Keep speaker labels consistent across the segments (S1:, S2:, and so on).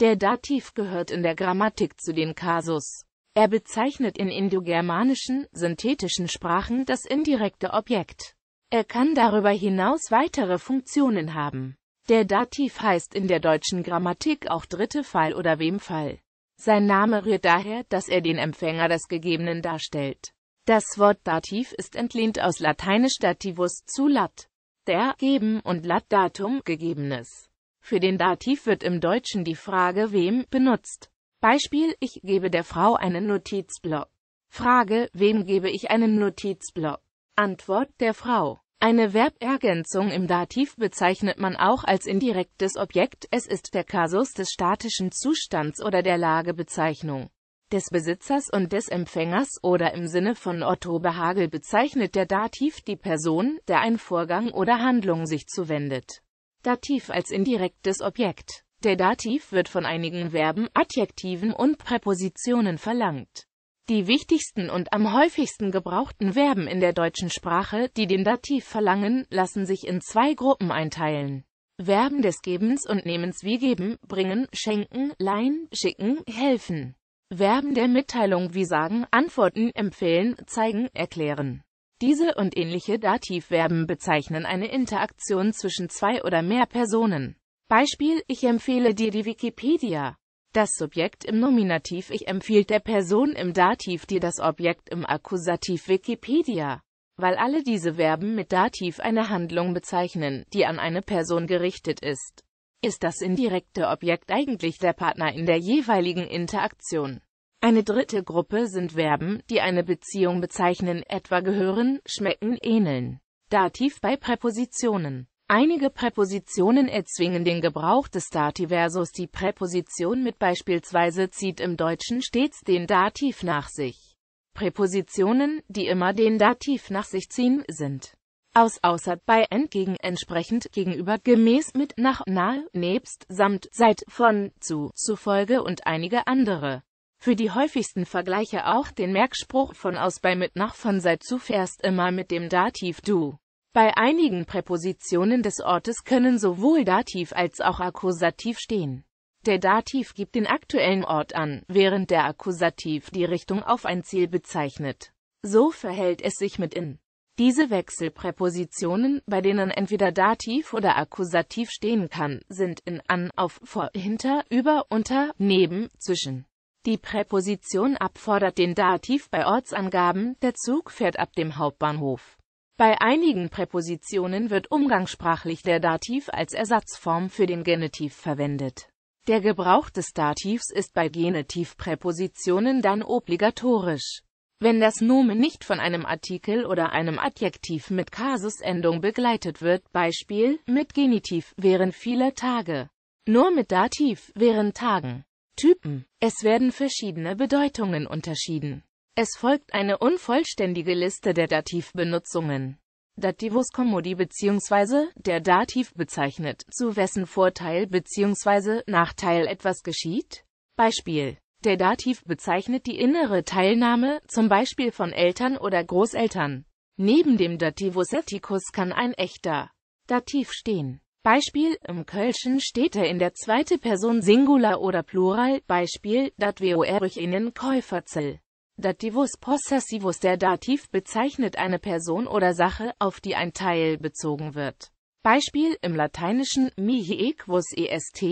S1: Der Dativ gehört in der Grammatik zu den Kasus. Er bezeichnet in indogermanischen, synthetischen Sprachen das indirekte Objekt. Er kann darüber hinaus weitere Funktionen haben. Der Dativ heißt in der deutschen Grammatik auch dritte Fall oder Wemfall. Sein Name rührt daher, dass er den Empfänger des Gegebenen darstellt. Das Wort Dativ ist entlehnt aus lateinisch dativus zu lat, der, geben und lat datum, gegebenes. Für den Dativ wird im Deutschen die Frage wem benutzt. Beispiel, ich gebe der Frau einen Notizblock. Frage, wem gebe ich einen Notizblock? Antwort, der Frau. Eine Verbergänzung im Dativ bezeichnet man auch als indirektes Objekt, es ist der Kasus des statischen Zustands oder der Lagebezeichnung des Besitzers und des Empfängers oder im Sinne von Otto Behagel bezeichnet der Dativ die Person, der ein Vorgang oder Handlung sich zuwendet. Dativ als indirektes Objekt. Der Dativ wird von einigen Verben, Adjektiven und Präpositionen verlangt. Die wichtigsten und am häufigsten gebrauchten Verben in der deutschen Sprache, die den Dativ verlangen, lassen sich in zwei Gruppen einteilen. Verben des Gebens und Nehmens wie geben, bringen, schenken, leihen, schicken, helfen. Verben der Mitteilung wie sagen, antworten, empfehlen, zeigen, erklären. Diese und ähnliche Dativverben bezeichnen eine Interaktion zwischen zwei oder mehr Personen. Beispiel, ich empfehle dir die Wikipedia. Das Subjekt im Nominativ ich empfiehlt der Person im Dativ dir das Objekt im Akkusativ Wikipedia. Weil alle diese Verben mit Dativ eine Handlung bezeichnen, die an eine Person gerichtet ist, ist das indirekte Objekt eigentlich der Partner in der jeweiligen Interaktion. Eine dritte Gruppe sind Verben, die eine Beziehung bezeichnen, etwa gehören, schmecken, ähneln. Dativ bei Präpositionen. Einige Präpositionen erzwingen den Gebrauch des Dativ die Präposition mit beispielsweise zieht im Deutschen stets den Dativ nach sich. Präpositionen, die immer den Dativ nach sich ziehen, sind aus außer bei entgegen entsprechend gegenüber gemäß mit nach nahe nebst samt seit von zu zufolge und einige andere für die häufigsten Vergleiche auch den Merkspruch von aus bei mit nach von seit zuerst immer mit dem Dativ du. Bei einigen Präpositionen des Ortes können sowohl Dativ als auch Akkusativ stehen. Der Dativ gibt den aktuellen Ort an, während der Akkusativ die Richtung auf ein Ziel bezeichnet. So verhält es sich mit in. Diese Wechselpräpositionen, bei denen entweder Dativ oder Akkusativ stehen kann, sind in, an, auf, vor, hinter, über, unter, neben, zwischen. Die Präposition abfordert den Dativ bei Ortsangaben, der Zug fährt ab dem Hauptbahnhof. Bei einigen Präpositionen wird umgangssprachlich der Dativ als Ersatzform für den Genitiv verwendet. Der Gebrauch des Dativs ist bei Genitivpräpositionen dann obligatorisch. Wenn das Nomen nicht von einem Artikel oder einem Adjektiv mit Kasusendung begleitet wird, Beispiel mit Genitiv während vieler Tage, nur mit Dativ während Tagen. Typen. Es werden verschiedene Bedeutungen unterschieden. Es folgt eine unvollständige Liste der Dativbenutzungen. Dativus commodi bzw. der Dativ bezeichnet, zu wessen Vorteil bzw. Nachteil etwas geschieht. Beispiel. Der Dativ bezeichnet die innere Teilnahme, zum Beispiel von Eltern oder Großeltern. Neben dem Dativus ethicus kann ein echter Dativ stehen. Beispiel im Kölschen steht er in der zweite Person Singular oder Plural, Beispiel dat wir euch innen Käuferzell. Dativus Possessivus Der Dativ bezeichnet eine Person oder Sache, auf die ein Teil bezogen wird. Beispiel im Lateinischen mihi equus est.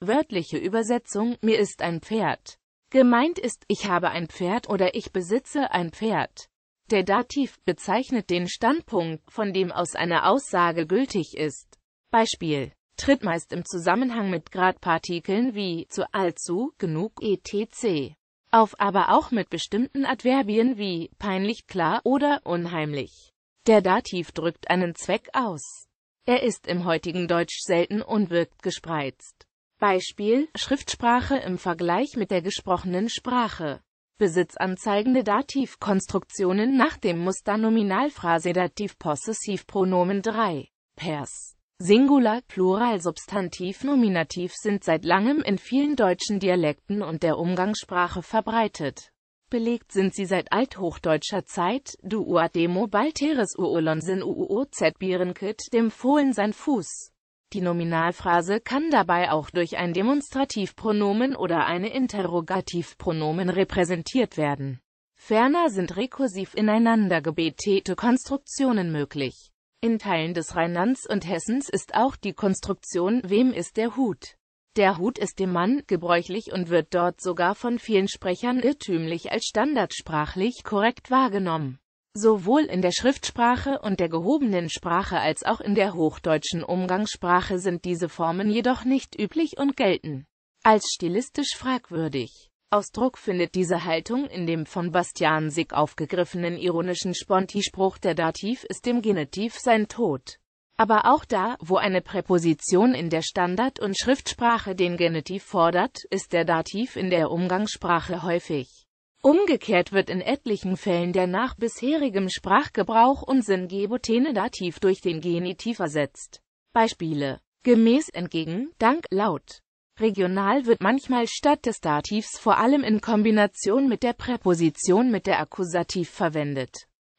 S1: Wörtliche Übersetzung Mir ist ein Pferd. Gemeint ist Ich habe ein Pferd oder Ich besitze ein Pferd. Der Dativ bezeichnet den Standpunkt, von dem aus eine Aussage gültig ist. Beispiel tritt meist im Zusammenhang mit Gradpartikeln wie zu, allzu, genug etc. auf, aber auch mit bestimmten Adverbien wie peinlich, klar oder unheimlich. Der Dativ drückt einen Zweck aus. Er ist im heutigen Deutsch selten und wirkt gespreizt. Beispiel Schriftsprache im Vergleich mit der gesprochenen Sprache. Besitzanzeigende Dativkonstruktionen nach dem Muster Nominalphrase Dativ Possessivpronomen 3. Pers Singular, Plural, Substantiv, Nominativ sind seit langem in vielen deutschen Dialekten und der Umgangssprache verbreitet. Belegt sind sie seit althochdeutscher Zeit, du uademo balteres uolonsin uoz birenkit, dem Fohlen sein Fuß. Die Nominalphrase kann dabei auch durch ein Demonstrativpronomen oder eine Interrogativpronomen repräsentiert werden. Ferner sind rekursiv ineinander gebetete Konstruktionen möglich. In Teilen des Rheinlands und Hessens ist auch die Konstruktion Wem ist der Hut? Der Hut ist dem Mann gebräuchlich und wird dort sogar von vielen Sprechern irrtümlich als standardsprachlich korrekt wahrgenommen. Sowohl in der Schriftsprache und der gehobenen Sprache als auch in der hochdeutschen Umgangssprache sind diese Formen jedoch nicht üblich und gelten als stilistisch fragwürdig. Ausdruck findet diese Haltung in dem von Bastian Sick aufgegriffenen ironischen Sponti-Spruch Der Dativ ist dem Genitiv sein Tod. Aber auch da, wo eine Präposition in der Standard- und Schriftsprache den Genitiv fordert, ist der Dativ in der Umgangssprache häufig. Umgekehrt wird in etlichen Fällen der nach bisherigem Sprachgebrauch und sinngebotene Dativ durch den Genitiv ersetzt. Beispiele. Gemäß entgegen, dank, laut. Regional wird manchmal statt des Dativs vor allem in Kombination mit der Präposition mit der Akkusativ verwendet.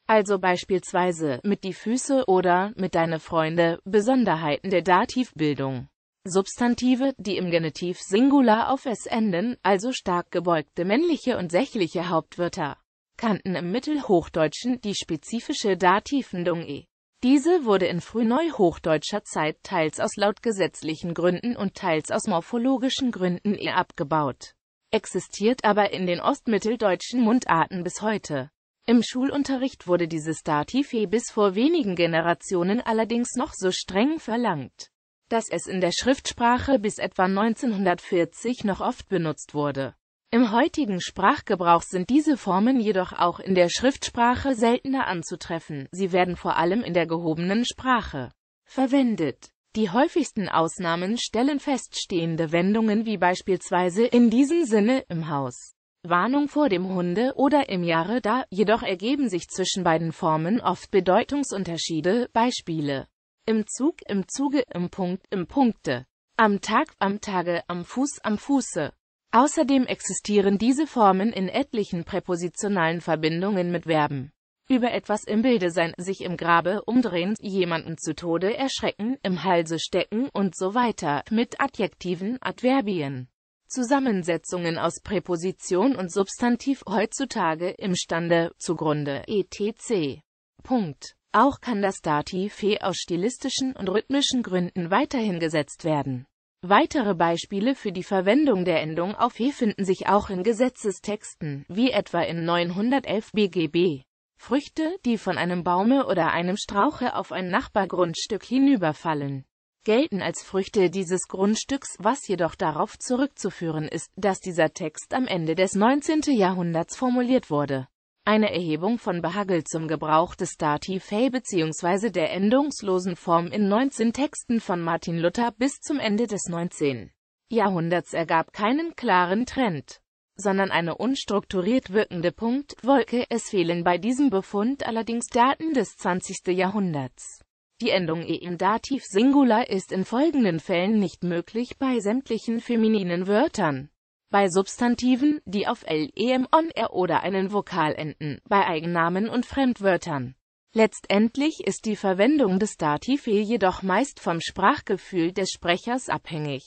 S1: Also beispielsweise mit die Füße oder mit deine Freunde, Besonderheiten der Dativbildung. Substantive, die im Genitiv Singular auf s enden, also stark gebeugte männliche und sächliche Hauptwörter, kannten im Mittelhochdeutschen die spezifische Dativendung e. Diese wurde in frühneuhochdeutscher Zeit teils aus lautgesetzlichen Gründen und teils aus morphologischen Gründen eher abgebaut, existiert aber in den ostmitteldeutschen Mundarten bis heute. Im Schulunterricht wurde dieses Dativ je bis vor wenigen Generationen allerdings noch so streng verlangt, dass es in der Schriftsprache bis etwa 1940 noch oft benutzt wurde im heutigen Sprachgebrauch sind diese Formen jedoch auch in der Schriftsprache seltener anzutreffen, sie werden vor allem in der gehobenen Sprache verwendet. Die häufigsten Ausnahmen stellen feststehende Wendungen wie beispielsweise in diesem Sinne im Haus, Warnung vor dem Hunde oder im Jahre da, jedoch ergeben sich zwischen beiden Formen oft Bedeutungsunterschiede, Beispiele im Zug, im Zuge, im Punkt, im Punkte, am Tag, am Tage, am Fuß, am Fuße. Außerdem existieren diese Formen in etlichen präpositionalen Verbindungen mit Verben. Über etwas im Bilde sein, sich im Grabe umdrehen, jemanden zu Tode erschrecken, im Halse stecken und so weiter, mit Adjektiven, Adverbien. Zusammensetzungen aus Präposition und Substantiv heutzutage im Stande, zugrunde, etc. Punkt. Auch kann das Dativ aus stilistischen und rhythmischen Gründen weiterhin gesetzt werden. Weitere Beispiele für die Verwendung der Endung auf -e finden sich auch in Gesetzestexten, wie etwa in 911 BGB. Früchte, die von einem Baume oder einem Strauche auf ein Nachbargrundstück hinüberfallen, gelten als Früchte dieses Grundstücks, was jedoch darauf zurückzuführen ist, dass dieser Text am Ende des 19. Jahrhunderts formuliert wurde eine Erhebung von Behagel zum Gebrauch des dativ Dativfei bzw. der endungslosen Form in 19 Texten von Martin Luther bis zum Ende des 19. Jahrhunderts ergab keinen klaren Trend, sondern eine unstrukturiert wirkende Punktwolke. Es fehlen bei diesem Befund allerdings Daten des 20. Jahrhunderts. Die Endung e in Dativ Singular ist in folgenden Fällen nicht möglich bei sämtlichen femininen Wörtern. Bei Substantiven, die auf l, em, on, r oder einen Vokal enden, bei Eigennamen und Fremdwörtern. Letztendlich ist die Verwendung des Dativ jedoch meist vom Sprachgefühl des Sprechers abhängig.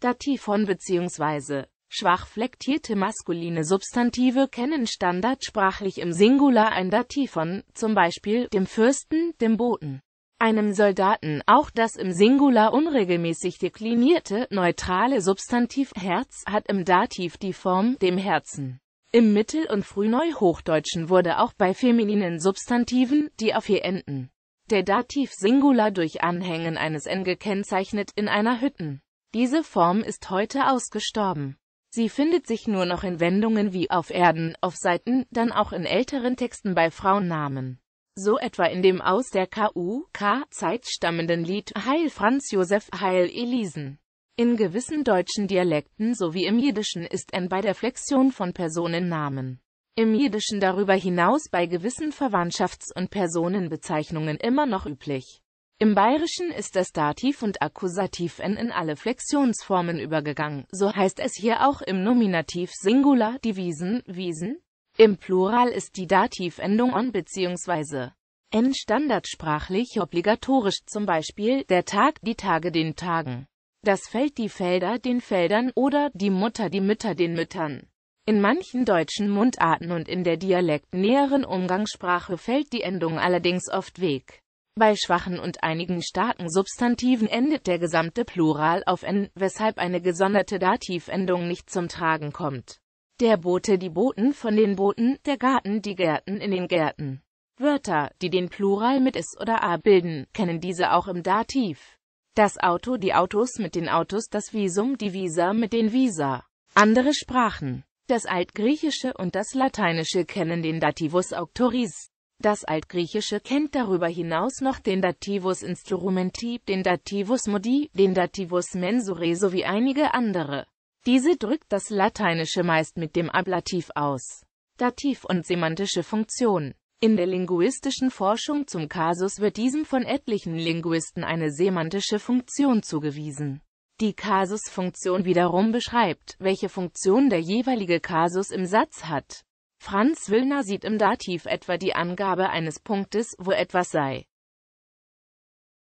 S1: Dativon bzw. schwach flektierte maskuline Substantive kennen standardsprachlich im Singular ein Dativon, zum Beispiel dem Fürsten, dem Boten einem Soldaten, auch das im Singular unregelmäßig deklinierte, neutrale Substantiv Herz hat im Dativ die Form dem Herzen. Im Mittel- und Frühneuhochdeutschen wurde auch bei femininen Substantiven, die auf ihr enden, der Dativ Singular durch Anhängen eines n gekennzeichnet in einer Hütten. Diese Form ist heute ausgestorben. Sie findet sich nur noch in Wendungen wie auf Erden, auf Seiten, dann auch in älteren Texten bei Frauennamen. So etwa in dem aus der ku k zeit stammenden Lied Heil Franz Josef, Heil Elisen. In gewissen deutschen Dialekten sowie im Jiddischen ist n bei der Flexion von Personennamen. Im Jiddischen darüber hinaus bei gewissen Verwandtschafts- und Personenbezeichnungen immer noch üblich. Im Bayerischen ist das Dativ und Akkusativ n in alle Flexionsformen übergegangen, so heißt es hier auch im Nominativ Singular Divisen, Wiesen, im Plural ist die Dativendung on bzw. n standardsprachlich obligatorisch, zum Beispiel der Tag, die Tage den Tagen, das Feld die Felder den Feldern oder die Mutter die Mütter den Müttern. In manchen deutschen Mundarten und in der dialektnäheren Umgangssprache fällt die Endung allerdings oft weg. Bei schwachen und einigen starken Substantiven endet der gesamte Plural auf n, weshalb eine gesonderte Dativendung nicht zum Tragen kommt. Der Bote die Boten von den Boten, der Garten die Gärten in den Gärten. Wörter, die den Plural mit is oder a bilden, kennen diese auch im Dativ. Das Auto die Autos mit den Autos, das Visum die Visa mit den Visa. Andere Sprachen. Das Altgriechische und das Lateinische kennen den Dativus auctoris. Das Altgriechische kennt darüber hinaus noch den Dativus instrumenti, den Dativus modi, den Dativus mensure sowie einige andere. Diese drückt das Lateinische meist mit dem Ablativ aus. Dativ und semantische Funktion In der linguistischen Forschung zum Kasus wird diesem von etlichen Linguisten eine semantische Funktion zugewiesen. Die Kasusfunktion wiederum beschreibt, welche Funktion der jeweilige Kasus im Satz hat. Franz Willner sieht im Dativ etwa die Angabe eines Punktes, wo etwas sei.